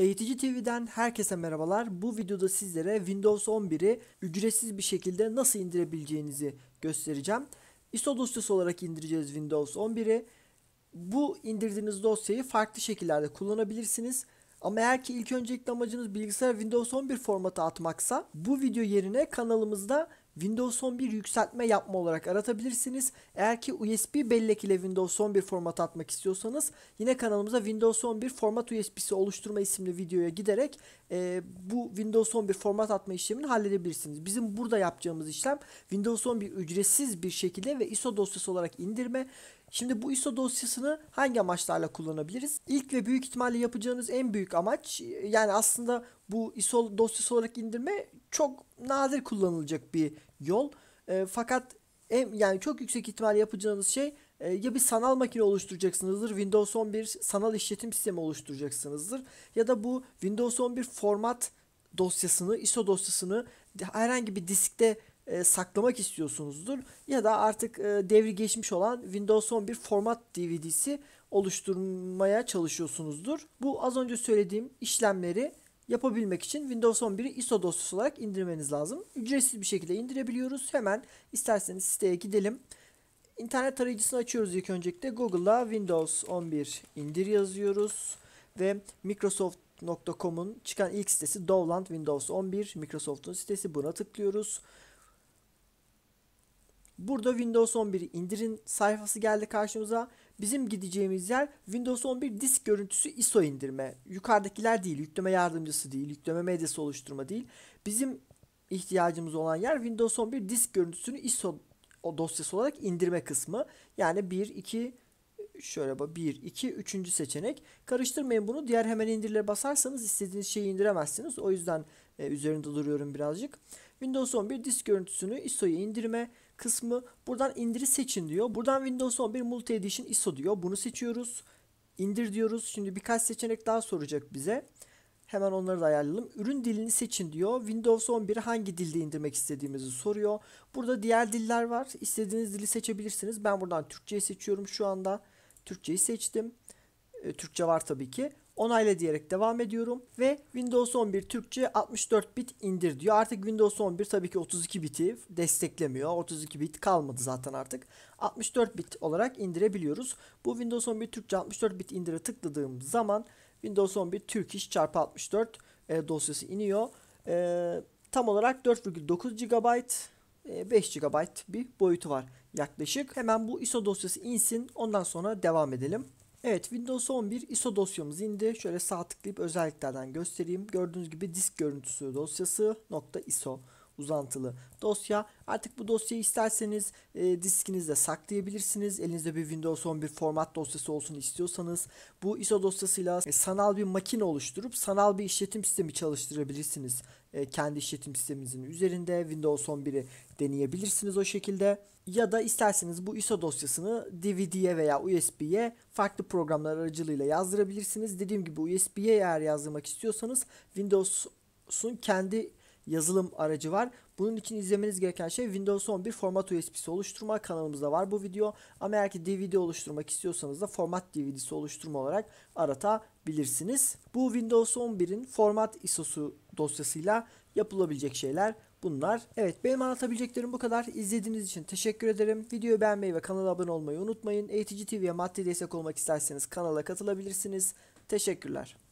Eğitici TV'den herkese merhabalar. Bu videoda sizlere Windows 11'i ücretsiz bir şekilde nasıl indirebileceğinizi göstereceğim. ISO dosyası olarak indireceğiz Windows 11'i. Bu indirdiğiniz dosyayı farklı şekillerde kullanabilirsiniz. Ama eğer ki ilk öncelikli amacınız bilgisayar Windows 11 formatı atmaksa bu video yerine kanalımızda Windows 11 yükseltme yapma olarak aratabilirsiniz. Eğer ki USB bellek ile Windows 11 format atmak istiyorsanız yine kanalımıza Windows 11 format USB'si oluşturma isimli videoya giderek e, bu Windows 11 format atma işlemini halledebilirsiniz. Bizim burada yapacağımız işlem Windows 11 ücretsiz bir şekilde ve ISO dosyası olarak indirme. Şimdi bu ISO dosyasını hangi amaçlarla kullanabiliriz? İlk ve büyük ihtimalle yapacağınız en büyük amaç yani aslında bu ISO dosyası olarak indirme çok nadir kullanılacak bir yol. E, fakat em yani çok yüksek ihtimal yapacağınız şey e, ya bir sanal makine oluşturacaksınızdır. Windows 11 sanal işletim sistemi oluşturacaksınızdır. Ya da bu Windows 11 format dosyasını, ISO dosyasını herhangi bir diskte e, saklamak istiyorsunuzdur. Ya da artık e, devri geçmiş olan Windows 11 format DVD'si oluşturmaya çalışıyorsunuzdur. Bu az önce söylediğim işlemleri yapabilmek için Windows 11'i ISO dosyası olarak indirmeniz lazım. Ücretsiz bir şekilde indirebiliyoruz. Hemen isterseniz siteye gidelim. İnternet tarayıcısını açıyoruz ilk öncelikle. Google'a Windows 11 indir yazıyoruz. Ve Microsoft.com'un çıkan ilk sitesi Dowland Windows 11. Microsoft'un sitesi. Buna tıklıyoruz. Burada Windows 11 indirin sayfası geldi karşımıza. Bizim gideceğimiz yer Windows 11 disk görüntüsü ISO indirme. Yukarıdakiler değil, yükleme yardımcısı değil, yükleme medyası oluşturma değil. Bizim ihtiyacımız olan yer Windows 11 disk görüntüsünü ISO dosyası olarak indirme kısmı. Yani 1, 2, şöyle bak 1, 2, 3. seçenek. Karıştırmayın bunu. Diğer hemen indirile basarsanız istediğiniz şeyi indiremezsiniz. O yüzden e, üzerinde duruyorum birazcık. Windows 11 disk görüntüsünü ISO'ya indirme kısmı. Buradan indiri seçin diyor. Buradan Windows 11 Multi Edition ISO diyor. Bunu seçiyoruz. İndir diyoruz. Şimdi birkaç seçenek daha soracak bize. Hemen onları da ayarlayalım. Ürün dilini seçin diyor. Windows 11 hangi dilde indirmek istediğimizi soruyor. Burada diğer diller var. İstediğiniz dili seçebilirsiniz. Ben buradan Türkçeyi seçiyorum şu anda. Türkçeyi seçtim. E, Türkçe var tabii ki onayla diyerek devam ediyorum ve Windows 11 Türkçe 64 bit indir diyor. Artık Windows 11 tabii ki 32 biti desteklemiyor. 32 bit kalmadı zaten artık. 64 bit olarak indirebiliyoruz. Bu Windows 11 Türkçe 64 bit indire tıkladığım zaman Windows 11 Turkish çarpı 64 e, dosyası iniyor. E, tam olarak 4,9 GB 5 GB bir boyutu var yaklaşık. Hemen bu ISO dosyası insin ondan sonra devam edelim. Evet Windows 11 ISO dosyamız indi. Şöyle sağ tıklayıp özelliklerden göstereyim. Gördüğünüz gibi disk görüntüsü dosyası nokta ISO uzantılı dosya. Artık bu dosyayı isterseniz e, diskinizde saklayabilirsiniz. Elinizde bir Windows 11 format dosyası olsun istiyorsanız bu ISO dosyasıyla e, sanal bir makine oluşturup sanal bir işletim sistemi çalıştırabilirsiniz. E, kendi işletim sisteminizin üzerinde Windows 11'i deneyebilirsiniz o şekilde ya da isterseniz bu ISO dosyasını DVD'ye veya USB'ye farklı programlar aracılığıyla yazdırabilirsiniz. Dediğim gibi USB'ye eğer yazdırmak istiyorsanız Windows'un kendi yazılım aracı var. Bunun için izlemeniz gereken şey Windows 11 format USB'si oluşturma. Kanalımızda var bu video. Ama eğer ki DVD oluşturmak istiyorsanız da format DVD'si oluşturma olarak aratabilirsiniz. Bu Windows 11'in format ISO'su dosyasıyla yapılabilecek şeyler bunlar. Evet benim anlatabileceklerim bu kadar. İzlediğiniz için teşekkür ederim. Videoyu beğenmeyi ve kanala abone olmayı unutmayın. Eğitici TV'ye maddi destek olmak isterseniz kanala katılabilirsiniz. Teşekkürler.